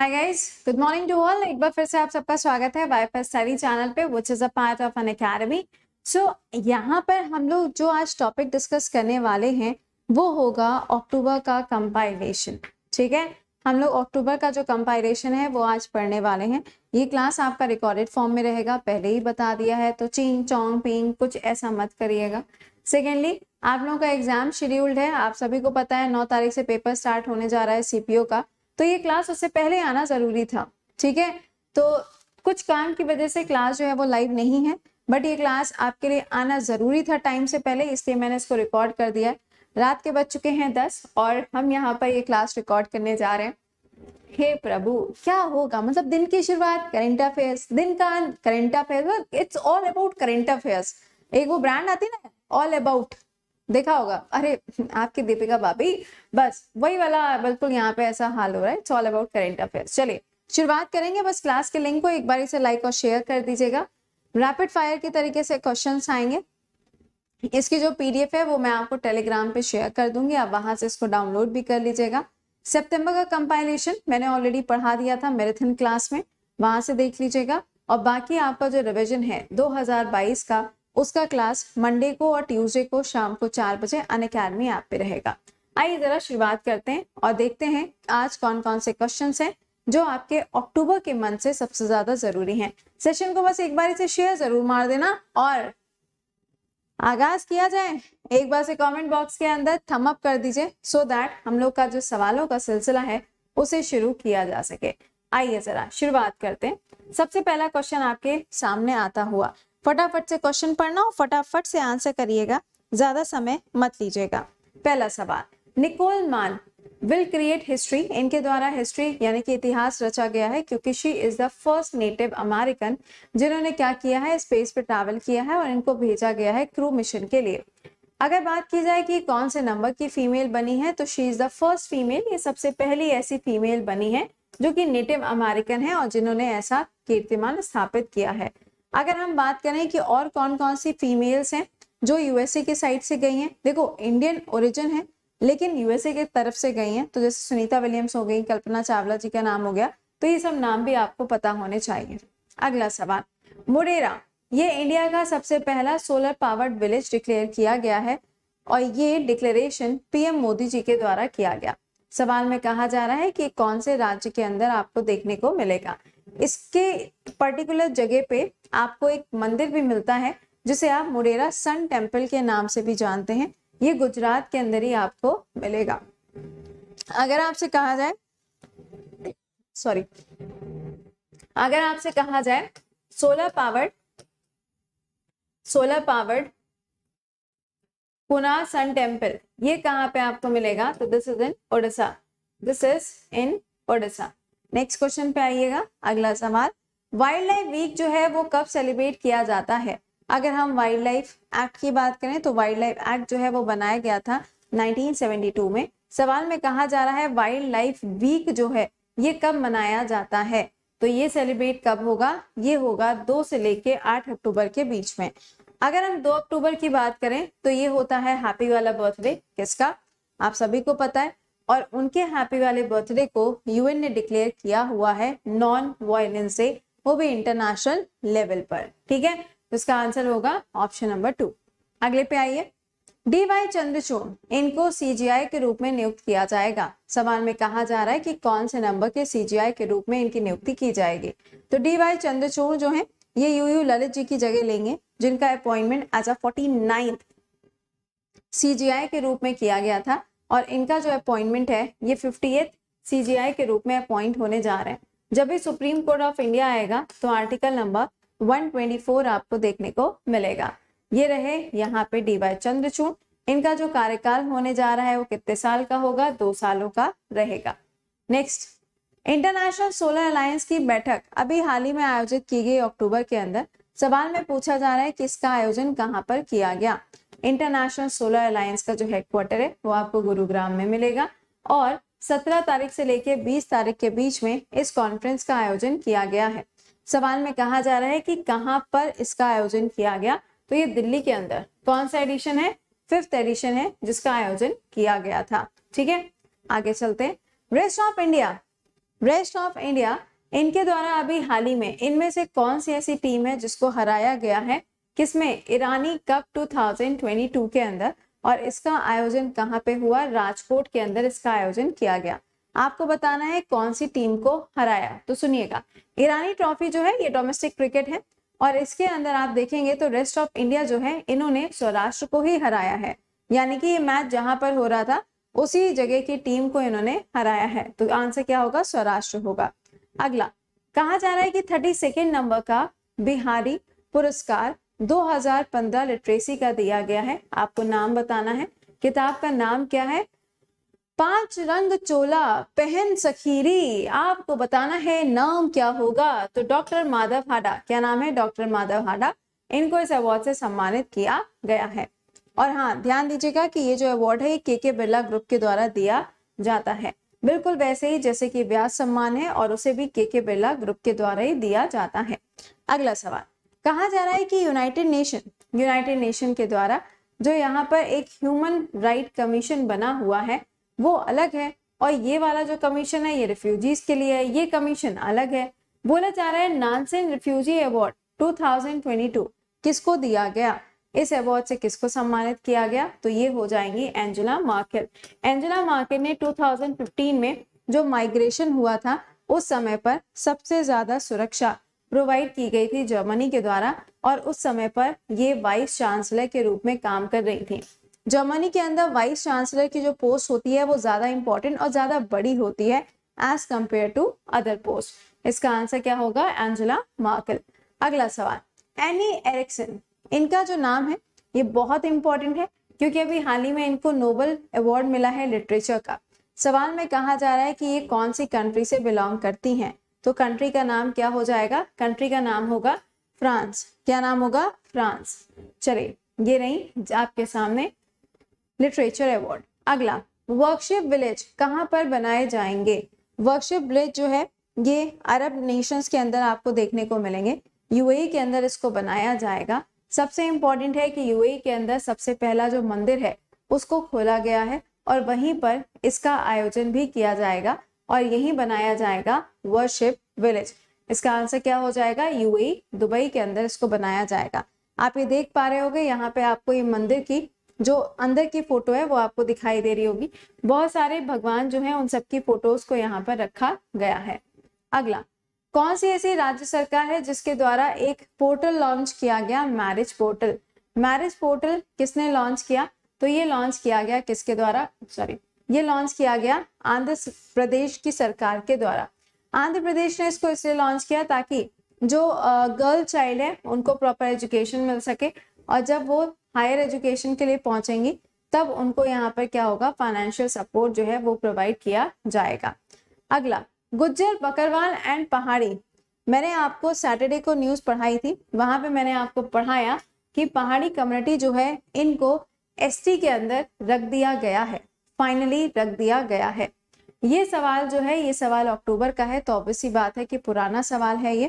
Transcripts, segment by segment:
Hi guys good morning to all एक बार फिर से आप सबका स्वागत है वाईफाई स्टडी चैनल पे which is a part of Unacademy so यहाँ पर हम लोग जो आज टॉपिक डिस्कस करने वाले हैं वो होगा अक्टूबर का कंपाइलेशन ठीक है हम लोग अक्टूबर का जो कंपाइलेशन है वो आज पढ़ने वाले हैं ये क्लास आपका रिकॉर्डेड फॉर्म में रहेगा पहले ही बता दिया है तो चिंग चोंग पिंग कुछ ऐसा मत करिएगा सेकेंडली आप लोगों का एग्जाम शेड्यूल्ड है आप सभी को पता है नौ तारीख से पेपर स्टार्ट होने जा रहा है सीपीओ का तो ये क्लास उससे पहले आना ज़रूरी था ठीक है तो कुछ काम की वजह से क्लास जो है वो लाइव नहीं है बट ये क्लास आपके लिए आना ज़रूरी था टाइम से पहले इसलिए मैंने इसको रिकॉर्ड कर दिया रात के बज चुके हैं दस और हम यहाँ पर ये क्लास रिकॉर्ड करने जा रहे हैं हे प्रभु क्या होगा मतलब दिन की शुरुआत करेंट अफेयर्स दिन का current affair it's all about current affairs एक वो ब्रांड आती ना ऑल अबाउट देखा होगा अरे आपकी दीपिका भाभी बस वही वाला बिल्कुल यहाँ पे ऐसा हाल हो रहा है it's all about current affair चलिए शुरुआत करेंगे बस क्लास के लिंक को एक बार इसे लाइक और शेयर कर दीजिएगा रैपिड फायर के तरीके से क्वेश्चन आएंगे इसकी जो पीडीएफ है वो मैं आपको टेलीग्राम पे शेयर कर दूंगी आप वहां से इसको डाउनलोड भी कर लीजिएगा सितंबर का कंपाइलेशन मैंने ऑलरेडी पढ़ा दिया था मैराथन क्लास में वहां से देख लीजिएगा और बाकी आपका जो रिविजन है 2022 का उसका क्लास मंडे को और ट्यूसडे को शाम को चार बजे अन अकेडमी ऐप पे रहेगा आइए जरा शुरुआत करते हैं और देखते हैं आज कौन कौन से क्वेश्चन हैं जो आपके अक्टूबर के मंथ से सबसे ज्यादा जरूरी हैं सेशन को बस एक बार इसे शेयर जरूर मार देना और आगाज किया जाए एक बार से कमेंट बॉक्स के अंदर थम अप कर दीजिए सो दैट हम लोग का जो सवालों का सिलसिला है उसे शुरू किया जा सके आइए जरा शुरुआत करते हैं सबसे पहला क्वेश्चन आपके सामने आता हुआ फटाफट से क्वेश्चन पढ़ना और फटाफट से आंसर करिएगा ज्यादा समय मत लीजिएगा पहला सवाल निकोल मान विल क्रिएट हिस्ट्री इनके द्वारा हिस्ट्री यानी कि इतिहास रचा गया है क्योंकि she is the first native American जिन्होंने क्या किया है स्पेस पर ट्रैवल किया है और इनको भेजा गया है क्रू मिशन के लिए अगर बात की जाए कि कौन से नंबर की फीमेल बनी है तो she is the first female ये सबसे पहली ऐसी फीमेल बनी है जो कि नेटिव अमेरिकन है और जिन्होंने ऐसा कीर्तिमान स्थापित किया है अगर हम बात करें कि और कौन कौन सी फीमेल्स हैं जो यूएसए के साइड से गई हैं देखो इंडियन ओरिजिन है लेकिन यूएसए के तरफ से गई हैं तो जैसे सुनीता विलियम्स हो गई कल्पना चावला जी का नाम हो गया तो ये सब नाम भी आपको पता होने चाहिए अगला सवाल मुडेरा ये इंडिया का सबसे पहला सोलर पावर्ड विलेज डिक्लेयर किया गया है और ये डिक्लेरेशन पीएम मोदी जी के द्वारा किया गया सवाल में कहा जा रहा है कि कौन से राज्य के अंदर आपको देखने को मिलेगा इसके पर्टिकुलर जगह पे आपको एक मंदिर भी मिलता है जिसे आप मुरेरा सन टेम्पल के नाम से भी जानते हैं ये गुजरात के अंदर ही आपको मिलेगा अगर आपसे कहा जाए सॉरी अगर आपसे कहा जाए सोलर पावर्ड सोलर पावर्ड पुना सन टेम्पल ये कहाँ पे आपको मिलेगा तो this is in Odisha this is in Odisha next question पे आइएगा अगला सवाल वाइल्ड लाइफ वीक जो है वो कब सेलिब्रेट किया जाता है अगर हम वाइल्ड लाइफ एक्ट की बात करें तो वाइल्ड लाइफ एक्ट जो है वो बनाया गया था 1972 में सवाल में कहा जा रहा है वाइल्ड लाइफ वीक जो है ये कब मनाया जाता है तो ये सेलिब्रेट कब होगा ये होगा दो से लेके आठ अक्टूबर के बीच में अगर हम दो अक्टूबर की बात करें तो ये होता है हैप्पी वाला बर्थडे किसका आप सभी को पता है और उनके हैप्पी वाले बर्थडे को यूएन ने डिक्लेयर किया हुआ है नॉन वायलेंस डे वो भी इंटरनेशनल लेवल पर ठीक है तो इसका आंसर होगा ऑप्शन नंबर टू अगले पे आइए डी वाई चंद्रचूड़ इनको सीजीआई के रूप में नियुक्त किया जाएगा सवाल में कहा जा रहा है कि कौन से नंबर के सीजीआई के रूप में इनकी नियुक्ति की जाएगी तो डी वाई चंद्रचूड़ जो है ये यू यू ललित जी की जगह लेंगे जिनका appointment as a forty ninth CJI के रूप में किया गया था और इनका जो अपॉइंटमेंट है ये फिफ्टी एथ के रूप में अपॉइंट होने जा रहे हैं जब भी सुप्रीम कोर्ट ऑफ इंडिया आएगा तो आर्टिकल नंबर 124 आपको देखने को मिलेगा ये रहे यहाँ पे डी वाई चंद्रचूड़ इनका जो कार्यकाल होने जा रहा है वो कितने साल का होगा दो सालों का रहेगा नेक्स्ट इंटरनेशनल सोलर अलायंस की बैठक अभी हाल ही में आयोजित की गई अक्टूबर के अंदर सवाल में पूछा जा रहा है कि इसका आयोजन कहाँ पर किया गया इंटरनेशनल सोलर अलायंस का जो हेडक्वार्टर है वो आपको गुरुग्राम में मिलेगा और 17 तारीख से लेकर 20 तारीख के बीच में इस कॉन्फ्रेंस का आयोजन किया गया है सवाल में कहा जा रहा है कि कहाँ पर इसका आयोजन किया गया तो ये दिल्ली के अंदर कौन सा एडिशन है फिफ्थ एडिशन है जिसका आयोजन किया गया था ठीक है आगे चलते हैं rest of India rest of India इनके द्वारा अभी हाल ही में इनमें से कौन सी ऐसी टीम है जिसको हराया गया है किसमें ईरानी कप 2022 के अंदर और इसका आयोजन कहाँ पे हुआ राजकोट के अंदर इसका आयोजन किया गया आपको बताना है कौन सी टीम को हराया तो सुनिएगा ईरानी ट्रॉफी जो है ये डोमेस्टिक क्रिकेट है और इसके अंदर आप देखेंगे तो रेस्ट ऑफ इंडिया जो है इन्होंने सौराष्ट्र को ही हराया है यानी कि ये मैच जहां पर हो रहा था उसी जगह की टीम को इन्होंने हराया है तो आंसर क्या होगा सौराष्ट्र होगा अगला कहा जा रहा है कि थर्टी सेकेंड नंबर का बिहारी पुरस्कार 2015 लिटरेसी का दिया गया है आपको नाम बताना है किताब का नाम क्या है पांच रंग चोला पहन सखीरी आपको बताना है नाम क्या होगा तो डॉक्टर माधव हाडा क्या नाम है डॉक्टर माधव हाडा इनको इस अवार्ड से सम्मानित किया गया है और हाँ ध्यान दीजिएगा कि ये जो अवार्ड है ये के के बिरला ग्रुप के द्वारा दिया जाता है बिल्कुल वैसे ही जैसे कि व्यास सम्मान है और उसे भी के के बिरला ग्रुप के द्वारा ही दिया जाता है अगला सवाल कहा जा रहा है कि यूनाइटेड नेशन यूनाइटेड नेशन के द्वारा जो यहाँ पर एक ह्यूमन राइट कमीशन बना हुआ है वो अलग है और ये वाला जो कमीशन है ये रिफ्यूजीज के लिए है ये कमीशन अलग है बोला जा रहा है नानसेन रिफ्यूजी अवार्ड 2022 किसको दिया गया इस अवार्ड से किसको सम्मानित किया गया तो ये हो जाएंगी एंजेला मार्केट एंजेला मार्केट ने 2015 में जो माइग्रेशन हुआ था उस समय पर सबसे ज्यादा सुरक्षा प्रोवाइड की गई थी जर्मनी के द्वारा और उस समय पर ये वाइस चांसलर के रूप में काम कर रही थी जर्मनी के अंदर वाइस चांसलर की जो पोस्ट होती है वो ज़्यादा इंपॉर्टेंट और ज़्यादा बड़ी होती है as compare to other post इसका आंसर क्या होगा एंजेला मार्कल अगला सवाल एनी एरिक्सन इनका जो नाम है ये बहुत इंपॉर्टेंट है क्योंकि अभी हाल ही में इनको नोबल अवार्ड मिला है लिटरेचर का सवाल में कहा जा रहा है कि ये कौन सी कंट्री से बिलोंग करती हैं तो कंट्री का नाम क्या हो जाएगा कंट्री का नाम होगा फ्रांस क्या नाम होगा फ्रांस चलिए ये नहीं आपके सामने लिटरेचर अवार्ड अगला वर्कशिप विलेज कहाँ पर बनाए जाएंगे वर्कशिप विलेज जो है ये अरब नेशंस के अंदर आपको देखने को मिलेंगे यूएई e के अंदर इसको बनाया जाएगा सबसे इंपॉर्टेंट है कि यूएई e के अंदर सबसे पहला जो मंदिर है उसको खोला गया है और वहीं पर इसका आयोजन भी किया जाएगा और यही बनाया जाएगा वर्शिप विलेज इसका आंसर क्या हो जाएगा यूएई दुबई के अंदर इसको बनाया जाएगा आप ये देख पा रहे गए यहाँ पे आपको ये मंदिर की जो अंदर की फोटो है वो आपको दिखाई दे रही होगी बहुत सारे भगवान जो हैं उन सबकी फोटोज को यहाँ पर रखा गया है अगला कौन सी ऐसी राज्य सरकार है जिसके द्वारा एक पोर्टल लॉन्च किया गया मैरिज पोर्टल मैरिज पोर्टल किसने लॉन्च किया तो ये लॉन्च किया गया किसके द्वारा सॉरी ये लॉन्च किया गया आंध्र प्रदेश की सरकार के द्वारा आंध्र प्रदेश ने इसको इसलिए लॉन्च किया ताकि जो गर्ल चाइल्ड है उनको प्रॉपर एजुकेशन मिल सके और जब वो हायर एजुकेशन के लिए पहुंचेंगी तब उनको यहाँ पर क्या होगा फाइनेंशियल सपोर्ट जो है वो प्रोवाइड किया जाएगा अगला गुज्जर बकरवाल एंड पहाड़ी मैंने आपको सैटरडे को न्यूज़ पढ़ाई थी वहां पे मैंने आपको पढ़ाया कि पहाड़ी कम्युनिटी जो है इनको एसटी के अंदर रख दिया गया है फाइनली रख दिया गया है ये सवाल जो है ये सवाल अक्टूबर का है तो ऑब्वियस ही बात है कि पुराना सवाल है ये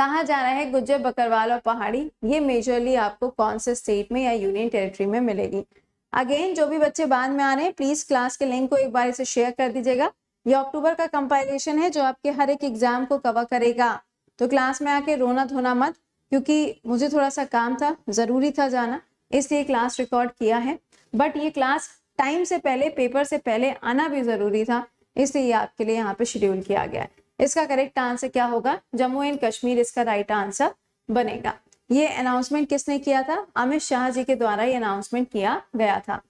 कहा जा रहा है गुज्जर बकरवाल और पहाड़ी ये मेजरली आपको कौन से स्टेट में या यूनियन टेरिटरी में मिलेगी अगेन जो भी बच्चे बाद में आ रहे हैं प्लीज क्लास के लिंक को एक बार इसे शेयर कर दीजिएगा ये अक्टूबर का कंपाइलेशन है जो आपके हर एक एग्जाम को कवर करेगा तो क्लास में आके रोना धोना मत क्योंकि मुझे थोड़ा सा काम था जरूरी था जाना इसलिए क्लास रिकॉर्ड किया है बट ये क्लास टाइम से पहले पेपर से पहले आना भी ज़रूरी था इसलिए आपके लिए यहाँ पे शेड्यूल किया गया है इसका करेक्ट आंसर क्या होगा जम्मू एंड कश्मीर इसका राइट आंसर बनेगा ये अनाउंसमेंट किसने किया था अमित शाह जी के द्वारा ये अनाउंसमेंट किया गया था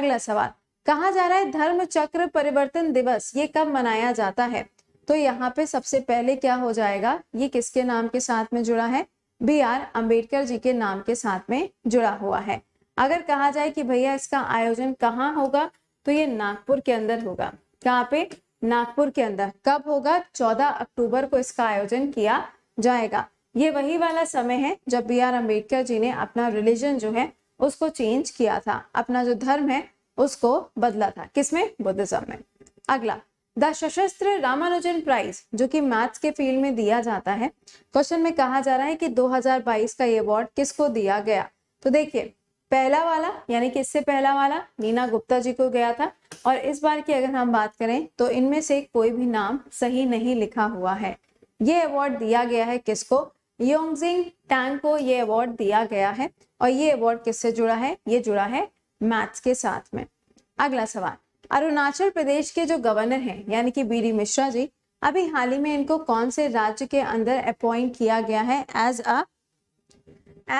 अगला सवाल कहा जा रहा है धर्म चक्र परिवर्तन दिवस ये कब मनाया जाता है तो यहाँ पे सबसे पहले क्या हो जाएगा ये किसके नाम के साथ में जुड़ा है बी आर अम्बेडकर जी के नाम के साथ में जुड़ा हुआ है अगर कहा जाए कि भैया इसका आयोजन कहाँ होगा तो ये नागपुर के अंदर होगा कहाँ पे नागपुर के अंदर कब होगा 14 अक्टूबर को इसका आयोजन किया जाएगा ये वही वाला समय है जब बी आर अम्बेडकर जी ने अपना रिलीजन जो है उसको चेंज किया था अपना जो धर्म है उसको बदला था किसमें बुद्धिज्म में अगला द सशस्त्र रामानुजन प्राइज जो कि मैथ्स के फील्ड में दिया जाता है क्वेश्चन में कहा जा रहा है कि 2022 का ये अवार्ड किसको दिया गया तो देखिए पहला वाला यानी कि इससे पहला वाला नीना गुप्ता जी को गया था और इस बार की अगर हम बात करें तो इनमें से कोई भी नाम सही नहीं लिखा हुआ है ये अवार्ड दिया गया है किसको योंगजिंग टैंग को ये अवार्ड दिया गया है और ये अवार्ड किससे जुड़ा है ये जुड़ा है मैथ्स के साथ में अगला सवाल अरुणाचल प्रदेश के जो गवर्नर हैं यानी कि बी डी मिश्रा जी अभी हाल ही में इनको कौन से राज्य के अंदर अपॉइंट किया गया है as a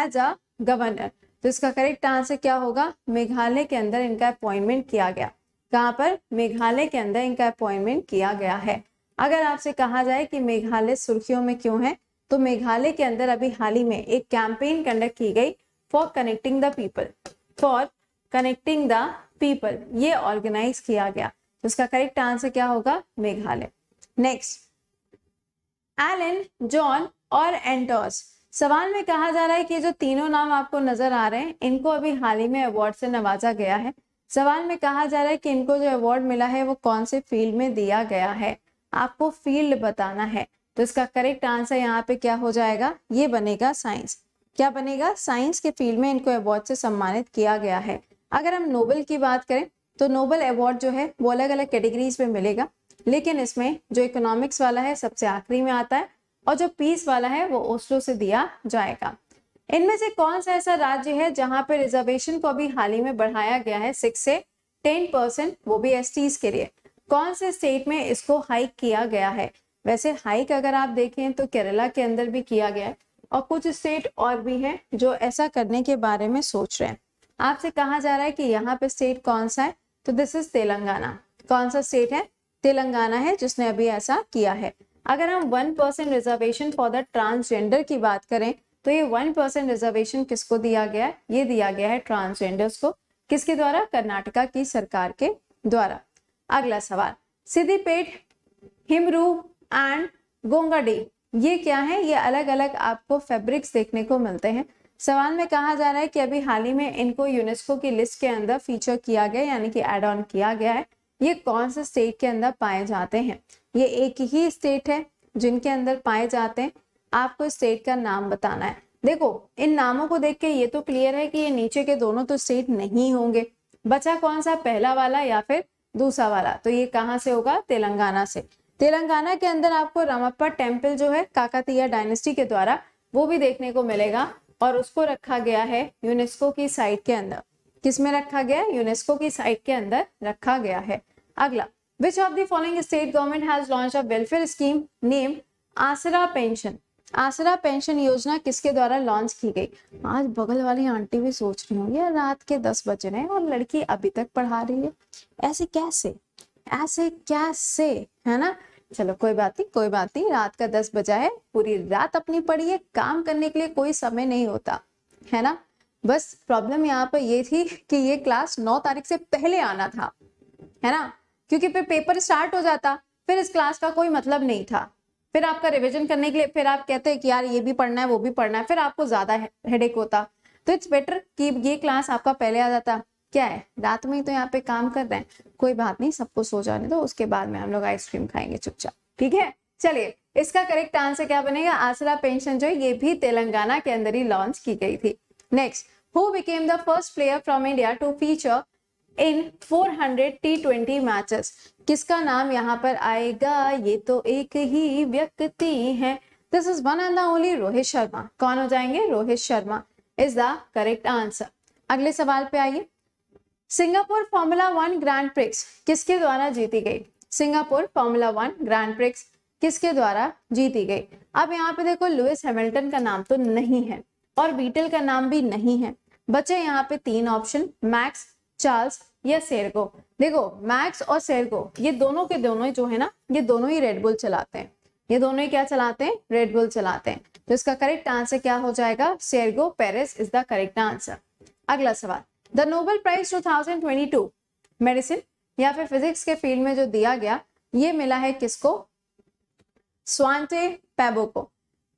as a governor तो इसका करेक्ट आंसर क्या होगा मेघालय के अंदर इनका अपॉइंटमेंट किया गया कहाँ पर मेघालय के अंदर इनका अपॉइंटमेंट किया गया है अगर आपसे कहा जाए कि मेघालय सुर्खियों में क्यों है तो मेघालय के अंदर अभी हाल ही में एक कैंपेन कंडक्ट की गई for connecting the people for connecting the people ये ऑर्गेनाइज किया गया तो इसका करेक्ट आंसर क्या होगा मेघालय नेक्स्ट एलन जॉन और एंटोस सवाल में कहा जा रहा है कि जो तीनों नाम आपको नजर आ रहे हैं इनको अभी हाल ही में अवार्ड से नवाजा गया है सवाल में कहा जा रहा है कि इनको जो अवार्ड मिला है वो कौन से फील्ड में दिया गया है आपको फील्ड बताना है तो इसका करेक्ट आंसर यहाँ पे क्या हो जाएगा ये बनेगा साइंस क्या बनेगा साइंस के फील्ड में इनको अवार्ड से सम्मानित किया गया है अगर हम नोबल की बात करें तो नोबल अवार्ड जो है वो अलग अलग कैटेगरीज में मिलेगा लेकिन इसमें जो इकोनॉमिक्स वाला है सबसे आखिरी में आता है और जो पीस वाला है वो ओस्लो से दिया जाएगा इनमें से कौन सा ऐसा राज्य है जहां पे रिजर्वेशन को अभी हाल ही में बढ़ाया गया है सिक्स से टेन परसेंट वो भी एस के लिए कौन से स्टेट में इसको हाइक किया गया है वैसे हाइक अगर आप देखें तो केरला के अंदर भी किया गया है और कुछ स्टेट और भी हैं जो ऐसा करने के बारे में सोच रहे हैं आपसे कहा जा रहा है कि यहाँ पे स्टेट कौन सा है तो दिस इज तेलंगाना कौन सा स्टेट है तेलंगाना है जिसने अभी ऐसा किया है अगर हम one percent reservation for the transgender की बात करें तो ये वन परसेंट रिजर्वेशन किसको दिया गया है ये दिया गया है ट्रांसजेंडर्स को किसके द्वारा कर्नाटका की सरकार के द्वारा अगला सवाल सिद्धिपेट हिमरू एंड गोंगाडी ये क्या है ये अलग अलग आपको फैब्रिक्स देखने को मिलते हैं सवाल में कहा जा रहा है कि अभी हाल ही में इनको यूनेस्को की लिस्ट के अंदर फीचर किया गया यानी कि एड ऑन किया गया है ये कौन से स्टेट के अंदर पाए जाते हैं ये एक ही स्टेट है जिनके अंदर पाए जाते हैं आपको स्टेट का नाम बताना है देखो इन नामों को देख के ये तो क्लियर है कि ये नीचे के दोनों तो स्टेट नहीं होंगे बचा कौन सा पहला वाला या फिर दूसरा वाला तो ये कहाँ से होगा तेलंगाना से तेलंगाना के अंदर आपको रामप्पा टेम्पल जो है काकातीया डायनेस्टी के द्वारा वो भी देखने को मिलेगा और उसको रखा गया है यूनेस्को की साइट के अंदर किसमें रखा गया यूनेस्को की साइट के अंदर रखा गया है अगला Which of the following state government has launched a welfare scheme named Asra Pension? Asra pension योजना किसके द्वारा लॉन्च की गई आज बगल वाली आंटी भी सोच रही होंगी रात के दस बज रहे हैं और लड़की अभी तक पढ़ा रही है ऐसे कैसे ऐसे कैसे है ना चलो कोई बात नहीं कोई बात नहीं रात का दस बजा है पूरी रात अपनी पढ़ी है काम करने के लिए कोई समय नहीं होता है ना बस प्रॉब्लम यहाँ पर ये थी कि ये क्लास नौ तारीख से पहले आना था है ना क्योंकि फिर पेपर स्टार्ट हो जाता फिर इस क्लास का कोई मतलब नहीं था फिर आपका रिविजन करने के लिए फिर आप कहते हैं कि यार ये भी पढ़ना है वो भी पढ़ना है फिर आपको ज्यादा हेडेक होता तो इट्स बेटर कि ये क्लास आपका पहले आ जाता क्या है रात में ही तो यहाँ पे काम कर रहे हैं कोई बात नहीं सबको सो जाने दो उसके बाद में हम लोग आइसक्रीम खाएंगे चुपचाप ठीक है चलिए इसका करेक्ट आंसर क्या बनेगा आसरा पेंशन जो है ये भी तेलंगाना के अंदर ही लॉन्च की गई थी next who became the first player from India to feature in 400 T matches किसका नाम यहाँ पर आएगा ये तो एक ही व्यक्ति है this is one and only Rohit Sharma कौन हो जाएंगे Rohit Sharma is the correct answer अगले सवाल पे आइए Singapore Formula One Grand Prix किसके द्वारा जीती गई Singapore Formula One Grand Prix किसके द्वारा जीती गई अब यहाँ पे देखो लुइस हैमिल्टन का नाम तो नहीं है और बीटल का नाम भी नहीं है बचे यहाँ पे तीन ऑप्शन मैक्स चार्ल्स या सेरगो देखो मैक्स और सेरगो ये दोनों के दोनों जो है ना ये दोनों ही रेडबुल चलाते हैं ये दोनों ही क्या चलाते हैं रेडबुल चलाते हैं तो इसका करेक्ट आंसर क्या हो जाएगा Sergio Perez is the correct answer अगला सवाल the Nobel prize to medicine या फिर फिजिक्स के फील्ड में जो दिया गया ये मिला है किसको स्वांटे पैबो को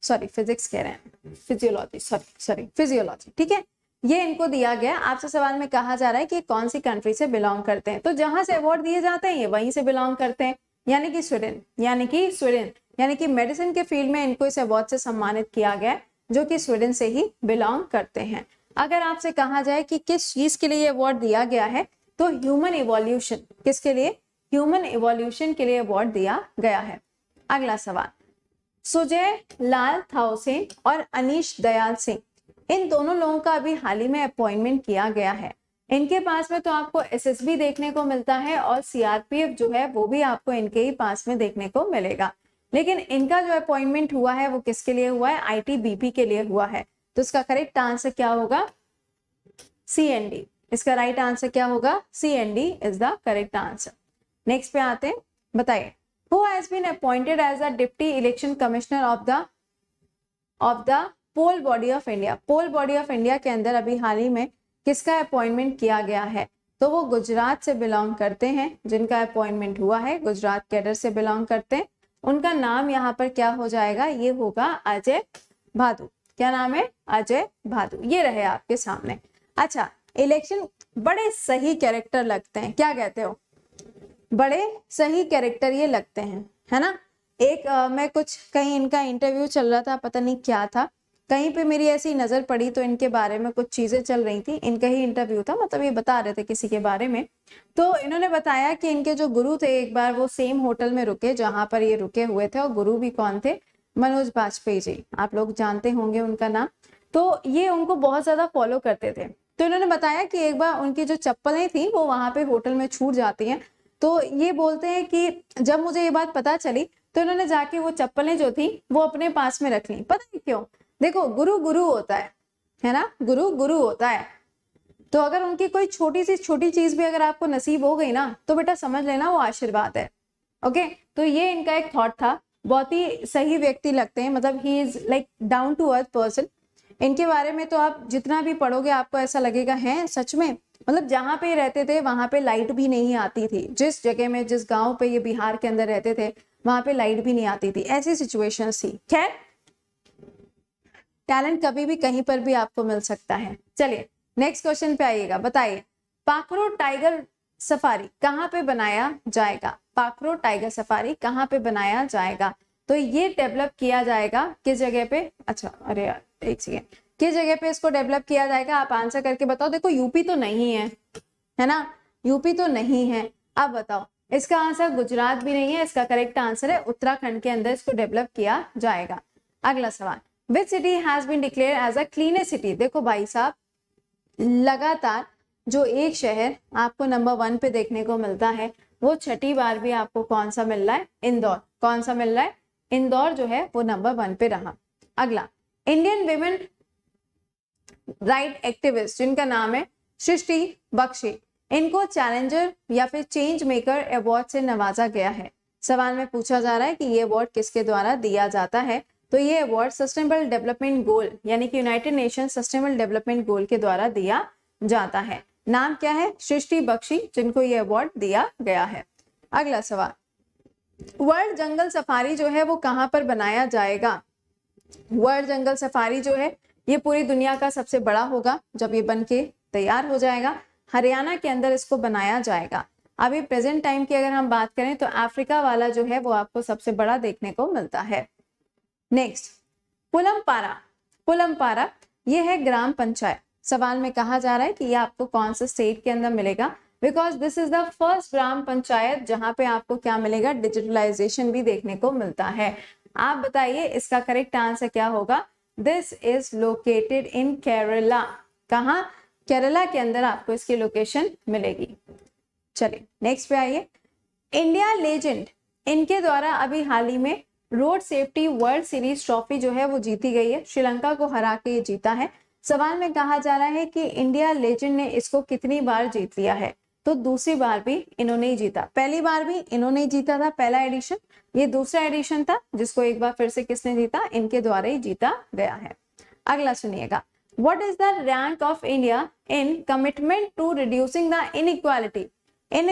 सॉरी फिजिक्स कह रहे हैं फिजियोलॉजी सॉरी सॉरी फिजियोलॉजी ठीक है ये इनको दिया गया आपसे सवाल में कहा जा रहा है कि कौन सी कंट्री से बिलोंग करते हैं तो जहां से अवार्ड दिए जाते हैं ये वहीं से बिलोंग करते हैं यानी कि स्वीडन यानी कि स्वीडन यानी कि मेडिसिन के फील्ड में इनको इस अवार्ड से सम्मानित किया गया है जो कि स्वीडन से ही बिलोंग करते हैं अगर आपसे कहा जाए कि किस चीज के लिए अवार्ड दिया गया है तो ह्यूमन इवोल्यूशन किसके लिए ह्यूमन इवोल्यूशन के लिए अवार्ड दिया गया है अगला सवाल सुजय लाल थाउसेन और अनिश दयाल सिंह इन दोनों लोगों का अभी हाल ही में अपॉइंटमेंट किया गया है इनके पास में तो आपको एसएसबी देखने को मिलता है और सीआरपीएफ जो है वो भी आपको इनके ही पास में देखने को मिलेगा लेकिन इनका जो अपॉइंटमेंट हुआ है वो किसके लिए हुआ है आईटीबीपी के लिए हुआ है तो इसका करेक्ट आंसर क्या होगा सीएनडी इसका राइट आंसर क्या होगा CND is the correct answer next पे आते हैं बताइए who has been appointed as a deputy election commissioner of the of the poll body of India poll body of India के अंदर अभी हाल ही में किसका अपॉइंटमेंट किया गया है तो वो गुजरात से बिलोंग करते हैं जिनका अपॉइंटमेंट हुआ है गुजरात कैडर से बिलोंग करते हैं उनका नाम यहाँ पर क्या हो जाएगा ये होगा अजय भादु क्या नाम है अजय भादु ये रहे आपके सामने अच्छा इलेक्शन बड़े सही कैरेक्टर लगते हैं क्या कहते हो बड़े सही कैरेक्टर ये लगते हैं है ना एक आ, मैं कुछ कहीं इनका इंटरव्यू चल रहा था पता नहीं क्या था कहीं पे मेरी ऐसी नज़र पड़ी तो इनके बारे में कुछ चीज़ें चल रही थी इनका ही इंटरव्यू था मतलब ये बता रहे थे किसी के बारे में तो इन्होंने बताया कि इनके जो गुरु थे एक बार वो सेम होटल में रुके जहाँ पर ये रुके हुए थे और गुरु भी कौन थे मनोज वाजपेयी जी आप लोग जानते होंगे उनका नाम तो ये उनको बहुत ज़्यादा फॉलो करते थे तो इन्होंने बताया कि एक बार उनकी जो चप्पलें थी वो वहां पे होटल में छूट जाती हैं तो ये बोलते हैं कि जब मुझे ये बात पता चली तो इन्होंने जाके वो चप्पलें जो थी वो अपने पास में रख ली पता नहीं क्यों देखो गुरु गुरु होता है है ना गुरु गुरु होता है तो अगर उनकी कोई छोटी सी छोटी चीज भी अगर आपको नसीब हो गई ना तो बेटा समझ लेना वो आशीर्वाद है ओके तो ये इनका एक थॉट था बहुत ही सही व्यक्ति लगते हैं मतलब he is like down to earth person इनके बारे में तो आप जितना भी पढ़ोगे आपको ऐसा लगेगा है सच में मतलब जहाँ पे रहते थे वहां पे लाइट भी नहीं आती थी जिस जगह में जिस गांव पे ये बिहार के अंदर रहते थे वहां पे लाइट भी नहीं आती थी ऐसी सिचुएशन थी खैर टैलेंट कभी भी कहीं पर भी आपको मिल सकता है चलिए नेक्स्ट क्वेश्चन पे आइएगा बताइए पाखरो टाइगर सफारी कहाँ पे बनाया जाएगा पाखरो टाइगर सफारी कहाँ पे बनाया जाएगा तो ये डेवलप किया जाएगा किस जगह पे अच्छा अरे यार एक सेकेंड किस जगह पे इसको डेवलप किया जाएगा आप आंसर करके बताओ देखो यूपी तो नहीं है है ना यूपी तो नहीं है अब बताओ इसका आंसर गुजरात भी नहीं है इसका करेक्ट आंसर है उत्तराखंड के अंदर इसको डेवलप किया जाएगा अगला सवाल which city has been declared as a cleanest city देखो भाई साहब लगातार जो एक शहर आपको नंबर वन पे देखने को मिलता है वो छठी बार भी आपको कौन सा मिल रहा है इंदौर कौन सा मिल रहा है इंदौर जो है वो नंबर वन पे रहा अगला इंडियन वेमेन राइट एक्टिविस्ट जिनका नाम है सृष्टि बख्शी इनको चैलेंजर या फिर चेंज मेकर अवार्ड से नवाजा गया है सवाल में पूछा जा रहा है कि ये अवार्ड किसके द्वारा दिया जाता है तो ये अवार्ड सस्टेनेबल डेवलपमेंट गोल यानी कि United Nation sustainable development goal के द्वारा दिया जाता है नाम क्या है सृष्टि बख्शी जिनको ये अवार्ड दिया गया है अगला सवाल वर्ल्ड जंगल सफारी जो है वो कहाँ पर बनाया जाएगा वर्ल्ड जंगल सफारी जो है ये पूरी दुनिया का सबसे बड़ा होगा जब ये बन के तैयार हो जाएगा हरियाणा के अंदर इसको बनाया जाएगा अभी प्रेजेंट टाइम की अगर हम बात करें तो अफ्रीका वाला जो है वो आपको सबसे बड़ा देखने को मिलता है नेक्स्ट पुलमपारा पुलमपारा ये है ग्राम पंचायत सवाल में कहा जा रहा है कि ये आपको कौन से स्टेट के अंदर मिलेगा because this is the first gram panchayat जहां पे आपको क्या मिलेगा डिजिटलाइजेशन भी देखने को मिलता है आप बताइए इसका करेक्ट आंसर क्या होगा this is located in Kerala कहा केरला के अंदर आपको इसकी लोकेशन मिलेगी चलिए नेक्स्ट पे आइए इंडिया लेजेंड इनके द्वारा अभी हाल ही में road safety world series trophy जो है वो जीती गई है श्रीलंका को हरा के ये जीता है सवाल में कहा जा रहा है कि इंडिया लेजेंड ने इसको कितनी बार जीत लिया है तो दूसरी बार भी इन्होंने ही जीता पहली बार भी इन्होंने ही जीता था पहला एडिशन ये दूसरा एडिशन था जिसको एक बार फिर से किसने जीता इनके द्वारा ही जीता गया है अगला सुनिएगा what is the rank of India in commitment to reducing the inequality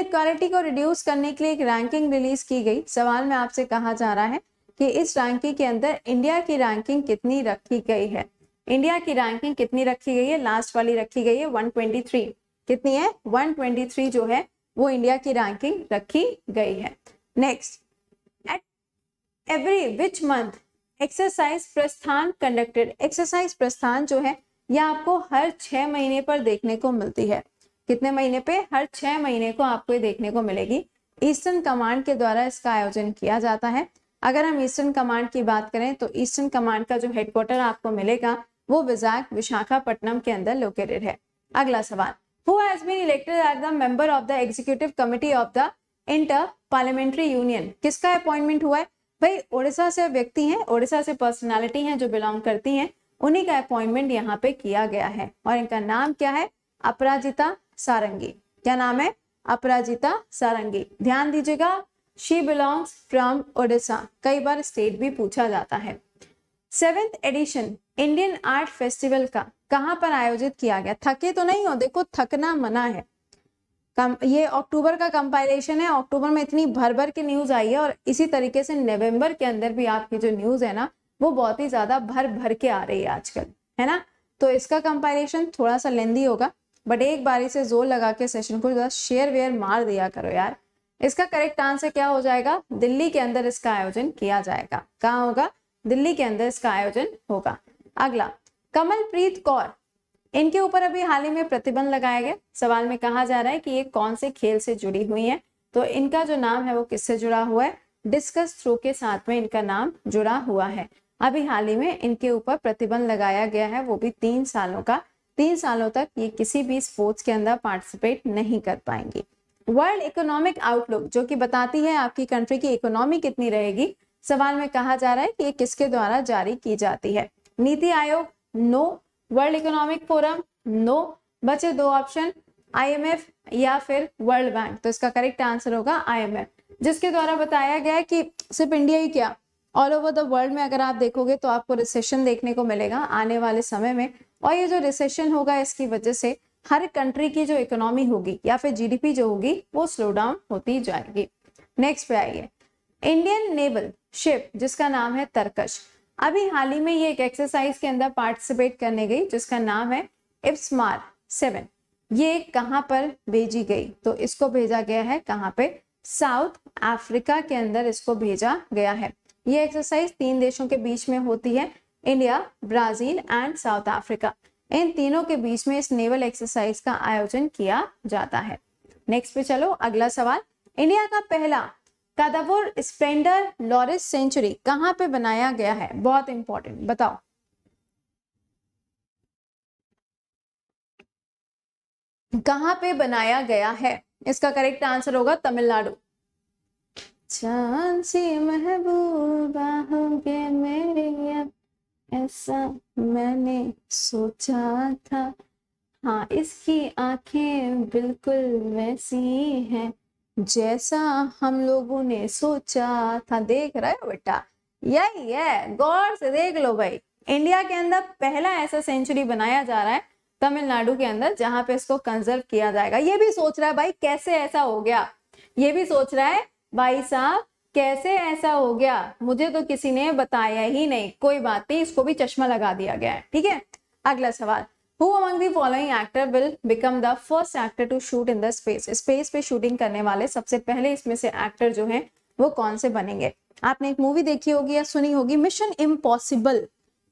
equality को रिड्यूस करने के लिए एक रैंकिंग रिलीज की गई सवाल में आपसे कहा जा रहा है कि इस रैंकिंग के अंदर इंडिया की रैंकिंग कितनी रखी गई है इंडिया की रैंकिंग कितनी रखी गई है लास्ट वाली रखी गई है 123 कितनी है 123 जो है वो इंडिया की रैंकिंग रखी गई है next at every which month exercise Prasthan conducted exercise Prasthan जो है यह आपको हर छह महीने पर देखने को मिलती है कितने महीने पे हर छह महीने को आपको ये देखने को मिलेगी ईस्टर्न कमांड के द्वारा इसका आयोजन किया जाता है अगर हम ईस्टर्न कमांड की बात करें तो ईस्टर्न कमांड का जो हेडक्वार्टर आपको मिलेगा वो विजाक विशाखापट्टनम के अंदर लोकेटेड है अगला सवाल who has been elected as the member of the executive committee of the inter parliamentary union किसका अपॉइंटमेंट हुआ है भाई ओडिशा से व्यक्ति हैं ओडिशा से पर्सनालिटी हैं जो बिलोंग करती हैं उन्हीं का अपॉइंटमेंट यहाँ पे किया गया है और इनका नाम क्या है अपराजिता सारंगी क्या नाम है अपराजिता सारंगी ध्यान दीजिएगा शी बिलोंग्स फ्रॉम ओडिशा कई बार स्टेट भी पूछा जाता है seventh edition Indian art festival का कहाँ पर आयोजित किया गया थके तो नहीं हो देखो थकना मना है कम ये अक्टूबर का कंपाइलेशन है अक्टूबर में इतनी भर भर की न्यूज आई है और इसी तरीके से नवंबर के अंदर भी आपकी जो न्यूज है ना वो बहुत ही ज्यादा भर भर के आ रही है आजकल है ना तो इसका कंपाइलेशन थोड़ा सा लेंदी होगा बट एक बारी से जोर लगा के सेशन को जरा शेयर वेयर मार दिया करो यार इसका करेक्ट आंसर क्या हो जाएगा दिल्ली के अंदर इसका आयोजन किया जाएगा कहा होगा दिल्ली के अंदर इसका आयोजन होगा अगला कमलप्रीत कौर इनके ऊपर अभी हाल ही में प्रतिबंध लगाया गया सवाल में कहा जा रहा है कि ये कौन से खेल से जुड़ी हुई है तो इनका जो नाम है वो किससे जुड़ा हुआ है डिस्कस थ्रो के साथ में इनका नाम जुड़ा हुआ है अभी हाल ही में इनके ऊपर प्रतिबंध लगाया गया है वो भी तीन सालों का तीन सालों तक ये किसी भी स्पोर्ट्स के अंदर पार्टिसिपेट नहीं कर पाएंगी वर्ल्ड इकोनॉमिक आउटलुक जो कि बताती है आपकी कंट्री की इकोनॉमी कितनी रहेगी सवाल में कहा जा रहा है कि ये किसके द्वारा जारी की जाती है NITI Aayog no world economic forum no बचे दो ऑप्शन आईएमएफ या फिर वर्ल्ड बैंक तो इसका करेक्ट आंसर होगा आईएमएफ जिसके द्वारा बताया गया है कि सिर्फ इंडिया ही क्या ऑल ओवर द वर्ल्ड में अगर आप देखोगे तो आपको रिसेशन देखने को मिलेगा आने वाले समय में और ये जो रिसेशन होगा इसकी वजह से हर कंट्री की जो इकोनॉमी होगी या फिर जीडीपी जो होगी वो स्लो डाउन होती जाएगी नेक्स्ट पे आइए इंडियन नेवल शिप जिसका नाम है तरकश अभी हाल ही में ये एक एक्सरसाइज के अंदर पार्टिसिपेट करने गई जिसका नाम है इप्समार सेवन ये कहाँ पर भेजी गई तो इसको भेजा गया है कहाँ पे साउथ अफ्रीका के अंदर इसको भेजा गया है ये एक्सरसाइज तीन देशों के बीच में होती है India Brazil and South Africa इन तीनों के बीच में इस नेवल एक्सरसाइज का आयोजन किया जाता है नेक्स्ट पे चलो अगला सवाल इंडिया का पहला कदावुर स्पेंडर लॉरिस सेंचुरी कहां पे बनाया गया है बहुत इंपॉर्टेंट बताओ कहां पे बनाया गया है इसका करेक्ट आंसर होगा तमिलनाडु चांसी महबूबा हो गए मेरी अब ऐसा मैंने सोचा था हाँ इसकी आंखें बिल्कुल वैसी हैं जैसा हम लोगों ने सोचा था देख रहे हो बेटा यही है गौर से देख लो भाई इंडिया के अंदर पहला ऐसा सेंचुरी बनाया जा रहा है तमिलनाडु के अंदर जहां पे इसको कंजर्व किया जाएगा ये भी सोच रहा है भाई कैसे ऐसा हो गया ये भी सोच रहा है भाई साहब कैसे ऐसा हो गया मुझे तो किसी ने बताया ही नहीं कोई बात नहीं इसको भी चश्मा लगा दिया गया है ठीक है अगला सवाल who among the following actor will become the first actor to shoot in the space space पे शूटिंग करने वाले सबसे पहले इसमें से एक्टर जो है वो कौन से बनेंगे आपने एक मूवी देखी होगी या सुनी होगी मिशन इम्पॉसिबल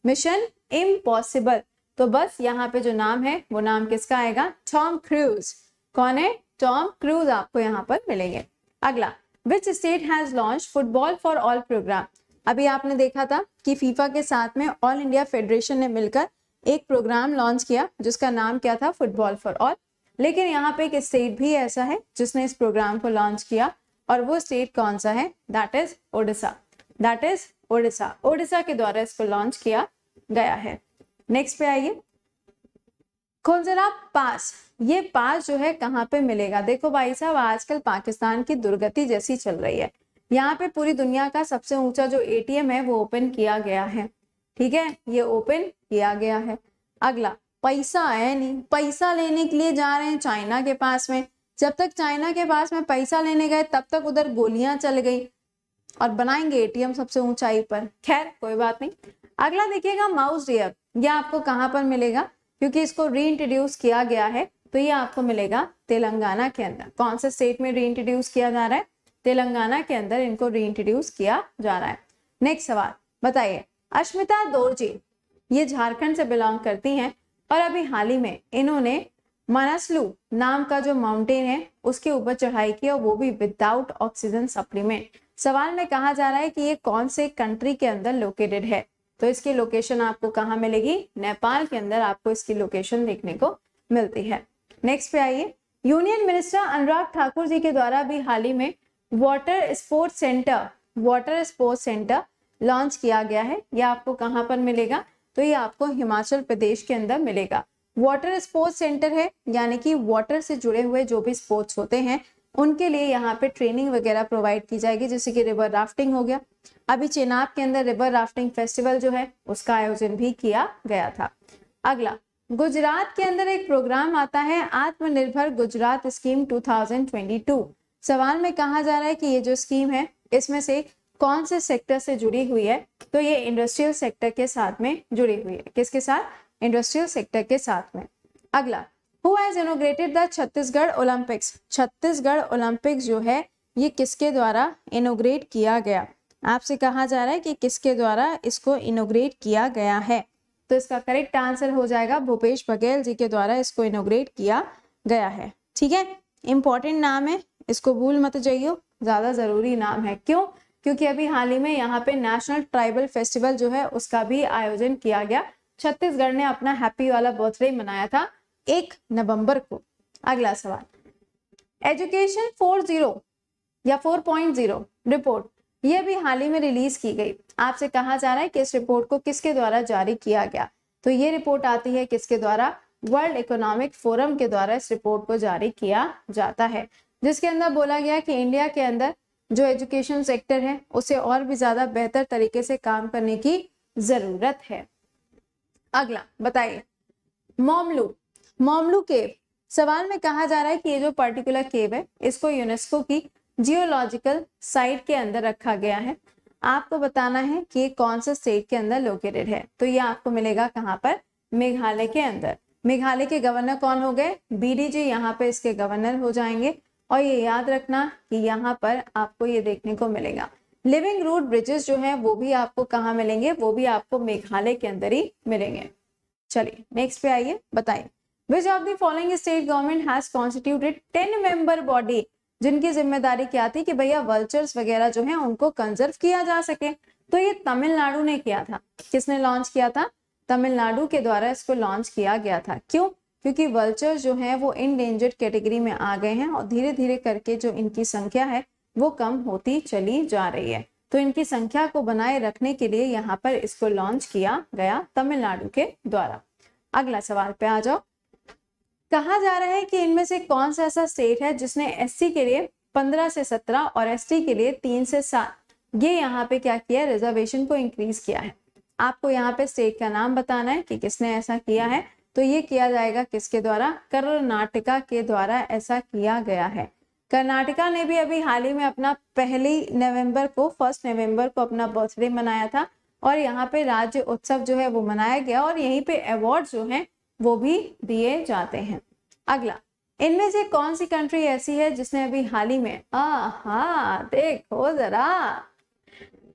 मिशन इम्पॉसिबल तो बस यहाँ पे जो नाम है वो नाम किसका आएगा टॉम क्रूज कौन है टॉम क्रूज आपको यहाँ पर मिलेंगे अगला which state has launch football for all programme अभी आपने देखा था कि फीफा के साथ में ऑल इंडिया फेडरेशन ने मिलकर एक प्रोग्राम लॉन्च किया जिसका नाम क्या था फुटबॉल फॉर ऑल लेकिन यहाँ पे एक स्टेट भी ऐसा है जिसने इस प्रोग्राम को लॉन्च किया और वो स्टेट कौन सा है that is Odisha that is Odisha Odisha के द्वारा इसको लॉन्च किया गया है नेक्स्ट पे आइए जरा पास ये पास जो है कहाँ पे मिलेगा देखो भाई साहब आजकल पाकिस्तान की दुर्गति जैसी चल रही है यहाँ पे पूरी दुनिया का सबसे ऊंचा जो एटीएम है वो ओपन किया गया है ठीक है ये ओपन किया गया है अगला पैसा है नहीं पैसा लेने के लिए जा रहे हैं चाइना के पास में जब तक चाइना के पास में पैसा लेने गए तब तक उधर गोलियां चल गई और बनाएंगे एटीएम सबसे ऊंचाई पर खैर कोई बात नहीं अगला देखिएगा माउस डियर यह आपको कहाँ पर मिलेगा क्योंकि इसको रीइंट्रोड्यूस किया गया है तो ये आपको मिलेगा तेलंगाना के अंदर कौन से स्टेट में रीइंट्रोड्यूस किया जा रहा है तेलंगाना के अंदर इनको रीइंट्रोड्यूस किया जा रहा है नेक्स्ट सवाल बताइए अश्मिता दोरजी ये झारखंड से बिलोंग करती हैं और अभी हाल ही में इन्होंने मनसलू नाम का जो माउंटेन है उसके ऊपर चढ़ाई की और वो भी विदाउट ऑक्सीजन सप्लीमेंट सवाल में कहा जा रहा है कि ये कौन से कंट्री के अंदर लोकेटेड है तो इसकी लोकेशन आपको कहाँ मिलेगी नेपाल के अंदर आपको इसकी लोकेशन देखने को मिलती है नेक्स्ट पे आइए यूनियन मिनिस्टर अनुराग ठाकुर जी के द्वारा भी हाल ही में water sports centre water sports centre launch किया गया है यह आपको कहाँ पर मिलेगा तो ये आपको हिमाचल प्रदेश के अंदर मिलेगा वाटर स्पोर्ट्स सेंटर है यानी कि वाटर से जुड़े हुए जो भी स्पोर्ट्स होते हैं उनके लिए यहाँ पे ट्रेनिंग वगैरह प्रोवाइड की जाएगी जैसे कि रिवर राफ्टिंग हो गया अभी चेनाब के अंदर रिवर राफ्टिंग फेस्टिवल जो है उसका आयोजन भी किया गया था अगला गुजरात के अंदर एक प्रोग्राम आता है आत्मनिर्भर गुजरात स्कीम 2022 सवाल में कहा जा रहा है कि ये जो स्कीम है इसमें से कौन से सेक्टर से जुड़ी हुई है तो ये इंडस्ट्रियल सेक्टर के साथ में जुड़ी हुई है किसके साथ इंडस्ट्रियल सेक्टर के साथ में अगला who has inaugurated the Chhattisgarh Olympics Chhattisgarh Olympics जो है ये किसके द्वारा इनोग्रेट किया गया आपसे कहा जा रहा है कि किसके द्वारा इसको इनोग्रेट किया गया है तो इसका करेक्ट आंसर हो जाएगा भूपेश बघेल जी के द्वारा इसको इनोग्रेट किया गया है ठीक है इंपॉर्टेंट नाम है इसको भूल मत जाइयो ज़्यादा ज़रूरी नाम है क्यों क्योंकि अभी हाल ही में यहाँ पे नेशनल ट्राइबल फेस्टिवल जो है उसका भी आयोजन किया गया छत्तीसगढ़ ने अपना हैप्पी वाला बर्थडे मनाया था एक नवंबर को अगला सवाल एजुकेशन जीरो या जीरो रिपोर्ट यह भी हाल ही में रिलीज की गई आपसे कहा जा रहा है कि इस रिपोर्ट को किसके द्वारा जारी किया गया तो ये रिपोर्ट आती है किसके द्वारा वर्ल्ड इकोनॉमिक फोरम के द्वारा इस रिपोर्ट को जारी किया जाता है जिसके अंदर बोला गया कि इंडिया के अंदर जो एजुकेशन सेक्टर है उसे और भी ज्यादा बेहतर तरीके से काम करने की जरूरत है अगला बताइए मोमलू मोमलू केव सवाल में कहा जा रहा है कि ये जो पर्टिकुलर केव है इसको यूनेस्को की जियोलॉजिकल साइट के अंदर रखा गया है आपको बताना है कि ये कौन से स्टेट के अंदर लोकेटेड है तो ये आपको मिलेगा कहाँ पर मेघालय के अंदर मेघालय के गवर्नर कौन हो गए बीडी जी यहाँ पे इसके गवर्नर हो जाएंगे और ये याद रखना कि यहाँ पर आपको ये देखने को मिलेगा लिविंग रूट ब्रिजेस जो है वो भी आपको कहाँ मिलेंगे वो भी आपको मेघालय के अंदर ही मिलेंगे चलिए नेक्स्ट पे आइए बताइए which of the following state government has constituted ten member body जिनकी जिम्मेदारी क्या थी कि भैया वल्चर्स वगैरह जो है उनको कंजर्व किया जा सके तो ये तमिलनाडु ने किया था किसने लॉन्च किया था तमिलनाडु के द्वारा इसको लॉन्च किया गया था क्यों क्योंकि वल्चर्स जो है वो इनडेंजर्ड कैटेगरी में आ गए हैं और धीरे धीरे करके जो इनकी संख्या है वो कम होती चली जा रही है तो इनकी संख्या को बनाए रखने के लिए यहाँ पर इसको लॉन्च किया गया तमिलनाडु के द्वारा अगला सवाल पे आ जाओ कहा जा रहा है कि इनमें से कौन सा ऐसा स्टेट है जिसने एससी के लिए पंद्रह से सत्रह और एसटी के लिए तीन से सात ये यहाँ पे क्या किया है रिजर्वेशन को इंक्रीज किया है आपको यहाँ पे स्टेट का नाम बताना है कि किसने ऐसा किया है तो ये किया जाएगा किसके द्वारा कर्नाटका के द्वारा ऐसा किया गया है कर्नाटका ने भी अभी हाल ही में अपना पहली नवंबर को फर्स्ट नवंबर को अपना बर्थडे मनाया था और यहाँ पे राज्य उत्सव जो है वो मनाया गया और यहीं पे अवार्ड जो है वो भी दिए जाते हैं अगला इनमें से कौन सी कंट्री ऐसी है जिसने अभी हाल ही में हा देखो जरा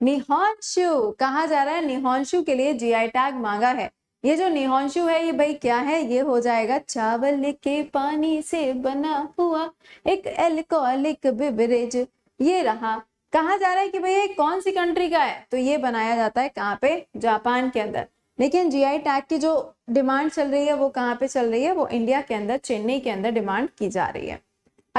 निहोंशु कहा जा रहा है निहोंशु के लिए जीआई टैग मांगा है ये जो निहोंशु है ये भाई क्या है ये हो जाएगा चावल के पानी से बना हुआ एक एल्कोहलिक बिवरेज ये रहा कहा जा रहा है कि भाई ये कौन सी कंट्री का है तो ये बनाया जाता है कहाँ पे जापान के अंदर लेकिन जीआई टैग की जो डिमांड चल रही है वो कहाँ पे चल रही है वो इंडिया के अंदर चेन्नई के अंदर डिमांड की जा रही है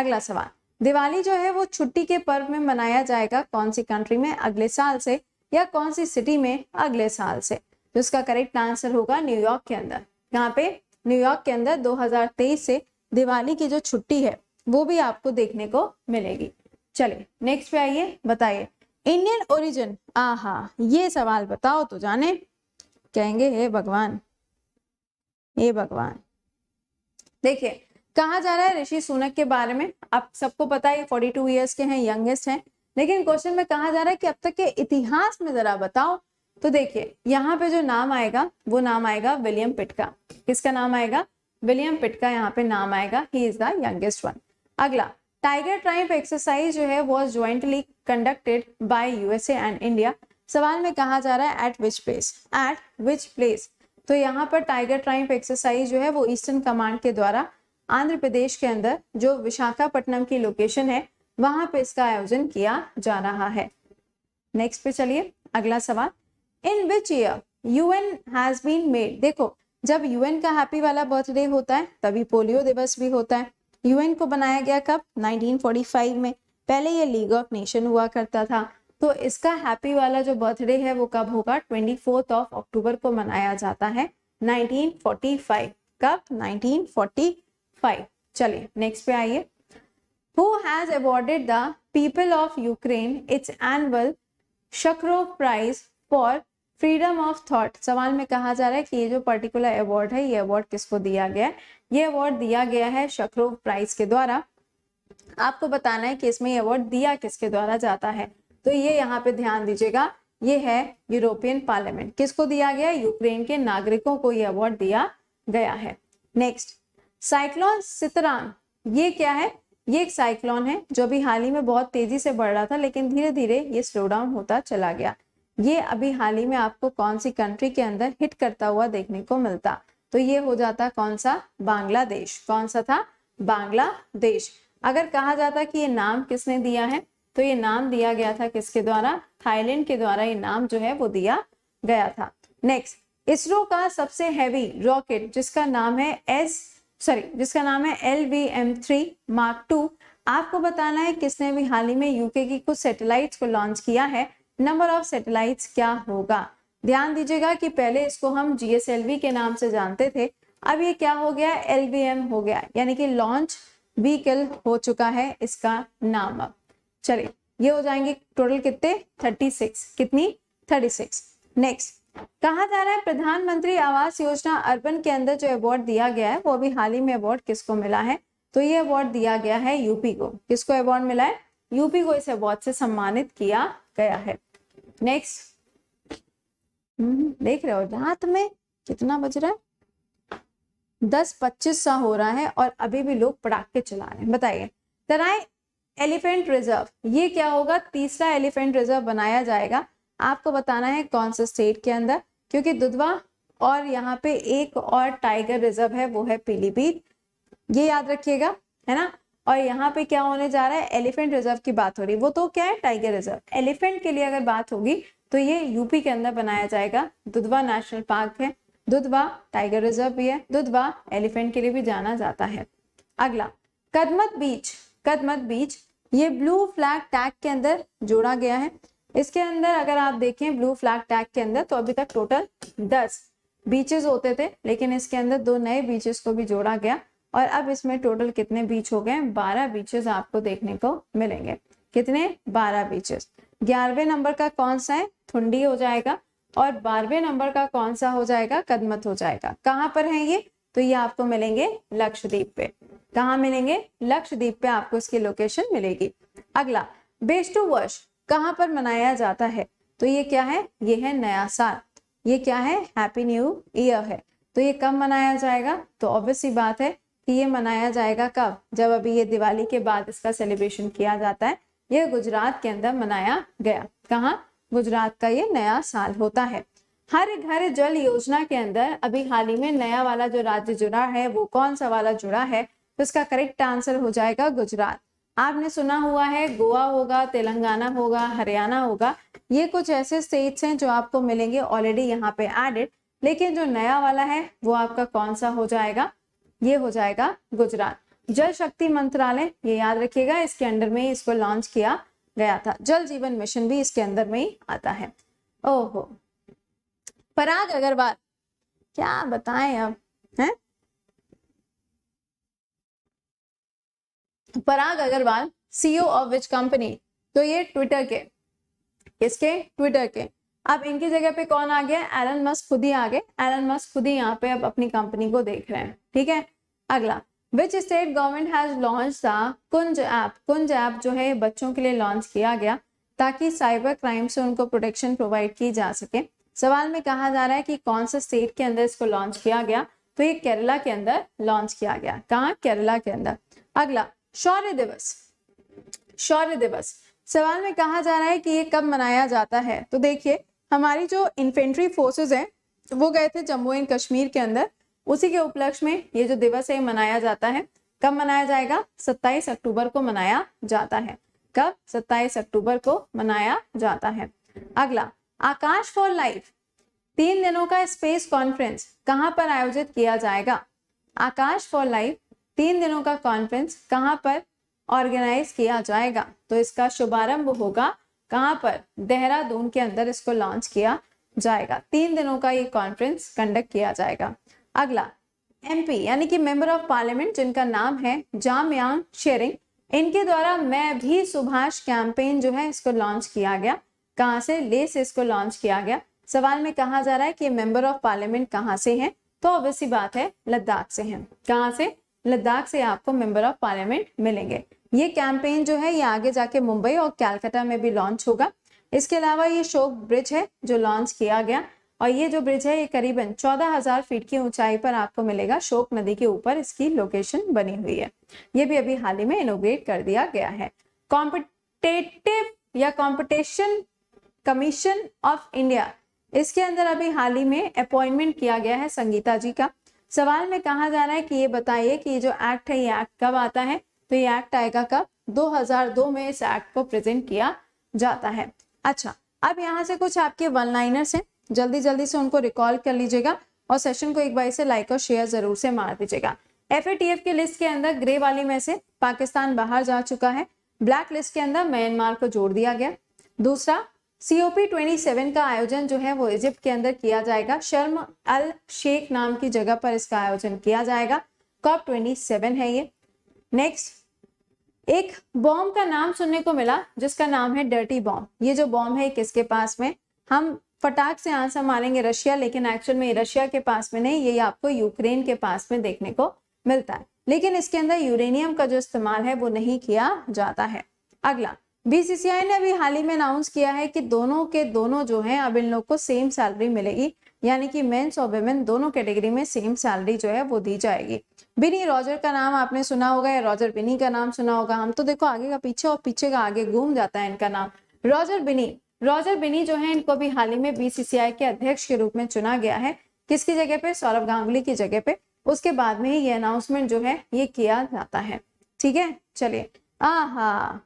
अगला सवाल दिवाली जो है वो छुट्टी के पर्व में मनाया जाएगा कौन सी कंट्री में अगले साल से या कौन सी सिटी में अगले साल से तो इसका करेक्ट आंसर होगा न्यूयॉर्क के अंदर यहाँ पे न्यूयॉर्क के अंदर 2023 से दिवाली की जो छुट्टी है वो भी आपको देखने को मिलेगी चलिए नेक्स्ट पे आइए बताइए इंडियन ओरिजिन आहा ये सवाल बताओ तो जाने कहेंगे हे भगवान हे भगवान देखिए कहा जा रहा है ऋषि सुनक के बारे में आप सबको पता है फोर्टी टू ईयर्स के हैं यंगेस्ट हैं लेकिन क्वेश्चन में कहा जा रहा है कि अब तक के इतिहास में जरा बताओ तो देखिए यहाँ पे जो नाम आएगा वो नाम आएगा विलियम पिटका किसका नाम आएगा विलियम पिटका यहाँ पे नाम आएगा he is the youngest one अगला टाइगर ट्राइप एक्सरसाइज जो है was jointly conducted by USA and India सवाल में कहा जा रहा है at which place at which place तो यहाँ पर टाइगर ट्राइम्प एक्सरसाइज जो है वो ईस्टर्न कमांड के द्वारा आंध्र प्रदेश के अंदर जो विशाखापट्टनम की लोकेशन है वहां पे इसका आयोजन किया जा रहा है नेक्स्ट पे चलिए अगला सवाल in which year UN has been made देखो जब यूएन का हैप्पी वाला बर्थडे होता है तभी पोलियो दिवस भी होता है यूएन को बनाया गया कब 1945 में पहले ये लीग ऑफ नेशन हुआ करता था तो इसका हैप्पी वाला जो बर्थडे है वो कब होगा ट्वेंटी फोर्थ ऑफ अक्टूबर को मनाया जाता है 1945 कब 1945 चलिए नेक्स्ट पे आइए who has awarded the people of Ukraine its annual Sakharov prize for freedom of thought सवाल में कहा जा रहा है कि ये जो पर्टिकुलर अवार्ड है ये अवार्ड किसको दिया गया है ये अवार्ड दिया गया है शक्रोव प्राइज के द्वारा आपको बताना है कि इसमें ये अवार्ड दिया किसके द्वारा जाता है तो ये यहाँ पे ध्यान दीजिएगा ये है यूरोपियन पार्लियामेंट किसको दिया गया यूक्रेन के नागरिकों को यह अवार्ड दिया गया है नेक्स्ट साइक्लोन सितरान ये क्या है ये एक साइक्लोन है जो अभी हाल ही में बहुत तेजी से बढ़ रहा था लेकिन धीरे धीरे ये स्लो डाउन होता चला गया ये अभी हाल ही में आपको कौन सी कंट्री के अंदर हिट करता हुआ देखने को मिलता तो ये हो जाता कौन सा बांग्लादेश कौन सा था बांग्लादेश अगर कहा जाता कि ये नाम किसने दिया है तो ये नाम दिया गया था किसके द्वारा थाईलैंड के द्वारा ये नाम जो है वो दिया गया था नेक्स्ट इसरो का सबसे हैवी रॉकेट जिसका नाम है एस सॉरी जिसका नाम है L V M three mark two आपको बताना है किसने भी हाल ही में यूके की कुछ सैटेलाइट्स को लॉन्च किया है नंबर ऑफ सैटेलाइट्स क्या होगा ध्यान दीजिएगा कि पहले इसको हम जीएसएलवी के नाम से जानते थे अब ये क्या हो गया एल हो गया यानी कि लॉन्च व्हीकल हो चुका है इसका नाम अब चलिए ये हो जाएंगे टोटल कितने थर्टी सिक्स कितनी थर्टी सिक्स नेक्स्ट कहा जा रहा है प्रधानमंत्री आवास योजना अर्बन के अंदर जो अवार्ड दिया गया है वो अभी हाल ही में अवार्ड किसको मिला है तो ये अवार्ड दिया गया है यूपी को किसको अवार्ड मिला है यूपी को इस अवार्ड से सम्मानित किया गया है नेक्स्ट हम्म, देख रहे हो रात में कितना बज रहा है दस पच्चीस सा हो रहा है और अभी भी लोग पटाखे चला रहे हैं बताइए तराई एलिफेंट रिजर्व ये क्या होगा तीसरा एलिफेंट रिजर्व बनाया जाएगा आपको बताना है कौन से स्टेट के अंदर क्योंकि दुधवा और यहाँ पे एक और टाइगर रिजर्व है वो है पीलीभीत ये याद रखिएगा है ना और यहाँ पे क्या होने जा रहा है एलिफेंट रिजर्व की बात हो रही है वो तो क्या है टाइगर रिजर्व एलिफेंट के लिए अगर बात होगी तो ये यूपी के अंदर बनाया जाएगा दुधवा नेशनल पार्क है दुधवा टाइगर रिजर्व भी है दुधवा एलिफेंट के लिए भी जाना जाता है अगला कदमत बीच कदमत बीच ये ब्लू फ्लैग टैग के अंदर जोड़ा गया है इसके अंदर अगर आप देखें ब्लू फ्लैग टैग के अंदर तो अभी तक टोटल दस बीचेस होते थे लेकिन इसके अंदर दो नए बीचेस को भी जोड़ा गया और अब इसमें टोटल कितने बीच हो गए बारह बीचेस आपको देखने को मिलेंगे कितने बारह बीचेस ग्यारहवें नंबर का कौन सा है थुंडी हो जाएगा और बारहवें नंबर का कौन सा हो जाएगा कदमत हो जाएगा कहाँ पर है ये तो ये आपको मिलेंगे लक्षद्वीप पे कहा मिलेंगे लक्षद्वीप पे आपको इसकी लोकेशन मिलेगी अगला बेस्टू वर्ष कहाँ पर मनाया जाता है तो ये क्या है ये है नया साल ये क्या है हैप्पी न्यू ईयर है तो ये कब मनाया जाएगा तो ऑब्वियस बात है कि ये मनाया जाएगा कब जब अभी ये दिवाली के बाद इसका सेलिब्रेशन किया जाता है ये गुजरात के अंदर मनाया गया कहा गुजरात का ये नया साल होता है हर घर जल योजना के अंदर अभी हाल ही में नया वाला जो राज्य जुड़ा है वो कौन सा वाला जुड़ा है तो इसका करेक्ट आंसर हो जाएगा गुजरात आपने सुना हुआ है गोवा होगा तेलंगाना होगा हरियाणा होगा ये कुछ ऐसे स्टेट्स हैं जो आपको मिलेंगे ऑलरेडी यहाँ पे एडेड लेकिन जो नया वाला है वो आपका कौन सा हो जाएगा ये हो जाएगा गुजरात जल शक्ति मंत्रालय ये याद रखिएगा इसके अंडर में इसको लॉन्च किया गया था जल जीवन मिशन भी इसके अंदर में ही आता है ओहो पराग अग्रवाल क्या बताएं अब हैं Parag Agrawal CEO of which company तो ये ट्विटर के इसके ट्विटर के अब इनकी जगह पे कौन आ गया एलन मस्क खुद ही आ गए एलन मस्क खुद ही यहाँ पे अब अपनी कंपनी को देख रहे हैं ठीक है अगला which state government has launch the Kunj app Kunj app जो है बच्चों के लिए लॉन्च किया गया ताकि साइबर क्राइम से उनको प्रोटेक्शन प्रोवाइड की जा सके सवाल में कहा जा रहा है कि कौन से स्टेट के अंदर इसको लॉन्च किया गया तो ये केरला के अंदर लॉन्च किया गया कहा केरला के अंदर अगला शौर्य दिवस शौर्य दिवस सवाल में कहा जा रहा है कि ये कब मनाया जाता है तो देखिए हमारी जो इन्फेंट्री फोर्सेज हैं वो गए थे जम्मू एंड कश्मीर के अंदर उसी के उपलक्ष्य में ये जो दिवस है मनाया जाता है कब मनाया जाएगा 27 अक्टूबर को मनाया जाता है कब 27 अक्टूबर को मनाया जाता है अगला आकाश फॉर लाइफ तीन दिनों का स्पेस कॉन्फ्रेंस कहाँ पर आयोजित किया जाएगा आकाश फॉर लाइफ तीन दिनों का कॉन्फ्रेंस कहाँ पर ऑर्गेनाइज किया जाएगा तो इसका शुभारंभ होगा कहाँ पर देहरादून के अंदर इसको लॉन्च किया जाएगा तीन दिनों का ये कॉन्फ्रेंस कंडक्ट किया जाएगा अगला एमपी यानी कि मेंबर ऑफ पार्लियामेंट जिनका नाम है जामयांग शेरिंग इनके द्वारा मैं भी सुभाष कैंपेन जो है इसको लॉन्च किया गया कहाँ से ले से इसको लॉन्च किया गया सवाल में कहा जा रहा है कि मेंबर ऑफ पार्लियामेंट कहाँ से हैं तो ऑब्वियसली बात है लद्दाख से हैं कहाँ से लद्दाख से आपको मेंबर ऑफ पार्लियामेंट मिलेंगे ये कैंपेन जो है ये आगे जाके मुंबई और कैलकाटा में भी लॉन्च होगा इसके अलावा ये शोक ब्रिज है जो लॉन्च किया गया और ये जो ब्रिज है ये करीबन 14,000 फीट की ऊंचाई पर आपको मिलेगा शोक नदी के ऊपर इसकी लोकेशन बनी हुई है ये भी अभी हाल ही में इनोग्रेट कर दिया गया है कॉम्पिटेटिव या कॉम्पिटिशन कमीशन ऑफ इंडिया इसके अंदर अभी हाल ही में अपॉइंटमेंट किया गया है संगीता जी का सवाल में कहा जा रहा है कि ये बताइए कि ये जो एक्ट है ये एक्ट कब आता है तो ये एक्ट आएगा कब 2002 में इस एक्ट को प्रेजेंट किया जाता है अच्छा अब यहाँ से कुछ आपके वन लाइनर्स हैं जल्दी जल्दी से उनको रिकॉल कर लीजिएगा और सेशन को एक बार से लाइक और शेयर जरूर से मार दीजिएगा एफ की लिस्ट के अंदर ग्रे वाली में से पाकिस्तान बाहर जा चुका है ब्लैक लिस्ट के अंदर म्यांमार को जोड़ दिया गया दूसरा सीओपी 27 का आयोजन जो है वो इजिप्ट के अंदर किया जाएगा शर्म अल शेख नाम की जगह पर इसका आयोजन किया जाएगा कॉप 27 है ये नेक्स्ट एक बॉम्ब का नाम सुनने को मिला जिसका नाम है डर्टी बॉम्ब ये जो बॉम्ब है किसके पास में हम फटाक से आंसर मारेंगे रशिया लेकिन एक्चुअल में रशिया के पास में नहीं ये आपको यूक्रेन के पास में देखने को मिलता है लेकिन इसके अंदर यूरेनियम का जो इस्तेमाल है वो नहीं किया जाता है अगला बीसीसीआई ने अभी हाल ही में अनाउंस किया है कि दोनों के दोनों जो हैं अब इन लोग को सेम सैलरी मिलेगी यानी कि मेंस और वेमेन दोनों कैटेगरी में सेम सैलरी जो है वो दी जाएगी बिनी रॉजर का नाम आपने सुना होगा या रॉजर बिनी का नाम सुना होगा हम तो देखो आगे का पीछे और पीछे का आगे घूम जाता है इनका नाम रॉजर बिनी रॉजर बिनी जो है इनको भी हाल ही में बीसीसीआई के अध्यक्ष के रूप में चुना गया है किसकी जगह पे सौरभ गांगुली की जगह पे उसके बाद में ही ये अनाउंसमेंट जो है ये किया जाता है ठीक है चलिए हा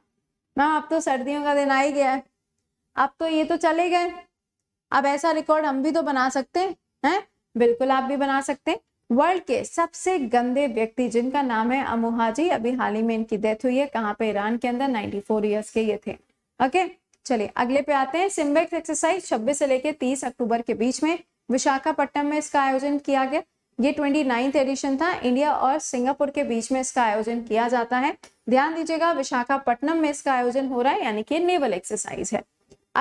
मैम अब तो सर्दियों का दिन आ ही गया है अब तो ये तो चले गए अब ऐसा रिकॉर्ड हम भी तो बना सकते हैं बिल्कुल आप भी बना सकते हैं वर्ल्ड के सबसे गंदे व्यक्ति जिनका नाम है अमोहाजी अभी हाल ही में इनकी डेथ हुई है कहाँ पे ईरान के अंदर 94 इयर्स के ये थे ओके चलिए अगले पे आते हैं सिम्बेक्स एक्सरसाइज 26 से लेकर 30 अक्टूबर के बीच में विशाखापट्टनम में इसका आयोजन किया गया ये ट्वेंटी नाइन्थ एडिशन था इंडिया और सिंगापुर के बीच में इसका आयोजन किया जाता है ध्यान दीजिएगा विशाखापट्टनम में इसका आयोजन हो रहा है यानी कि नेवल एक्सरसाइज है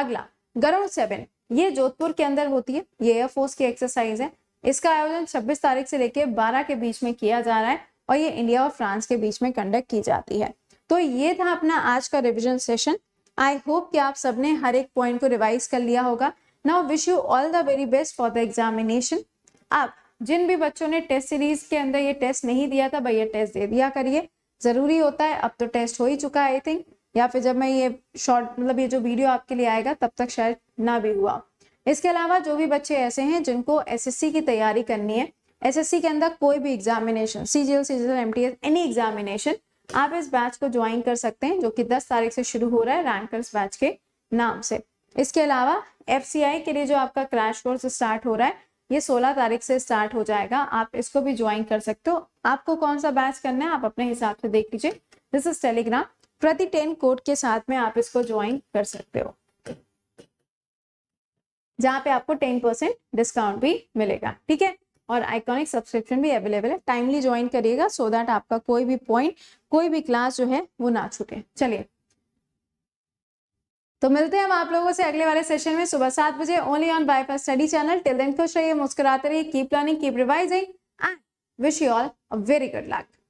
अगला गरुण सेवन ये जोधपुर के अंदर होती है ये एयरफोर्स की एक्सरसाइज है इसका आयोजन 26 तारीख से लेकर बारह के बीच में किया जा रहा है और ये इंडिया और फ्रांस के बीच में कंडक्ट की जाती है तो ये था अपना आज का रिविजन सेशन आई होप कि आप सबने हर एक पॉइंट को रिवाइज कर लिया होगा now wish you all the very best for the examination आप जिन भी बच्चों ने टेस्ट सीरीज के अंदर ये टेस्ट नहीं दिया था भैया टेस्ट दे दिया करिए ज़रूरी होता है अब तो टेस्ट हो ही चुका है आई थिंक या फिर जब मैं ये शॉर्ट मतलब ये जो वीडियो आपके लिए आएगा तब तक शायद ना भी हुआ इसके अलावा जो भी बच्चे ऐसे हैं जिनको एसएससी की तैयारी करनी है एसएससी के अंदर कोई भी examination C G L C G L M T S any examination आप इस बैच को ज्वाइन कर सकते हैं जो कि 10 तारीख से शुरू हो रहा है रैंकर्स बैच के नाम से इसके अलावा एफ के लिए जो आपका क्रैश कोर्स स्टार्ट हो रहा है ये 16 तारीख से स्टार्ट हो जाएगा आप इसको भी ज्वाइन कर सकते हो आपको कौन सा बैच करना है आप अपने हिसाब से देख लीजिए दिस इज टेलीग्राम प्रति टेन कोड के साथ में आप इसको ज्वाइन कर सकते हो जहां पे आपको टेन परसेंट डिस्काउंट भी मिलेगा ठीक है और आइकॉनिक सब्सक्रिप्शन भी अवेलेबल है टाइमली ज्वाइन करिएगा सो दैट आपका कोई भी पॉइंट कोई भी क्लास जो है वो ना छूटे चलिए तो मिलते हैं हम आप लोगों से अगले वाले सेशन में सुबह सात बजे only on by study channel till then खुश रहिए मुस्कुराते रहिए keep learning keep revising and wish you all a very good luck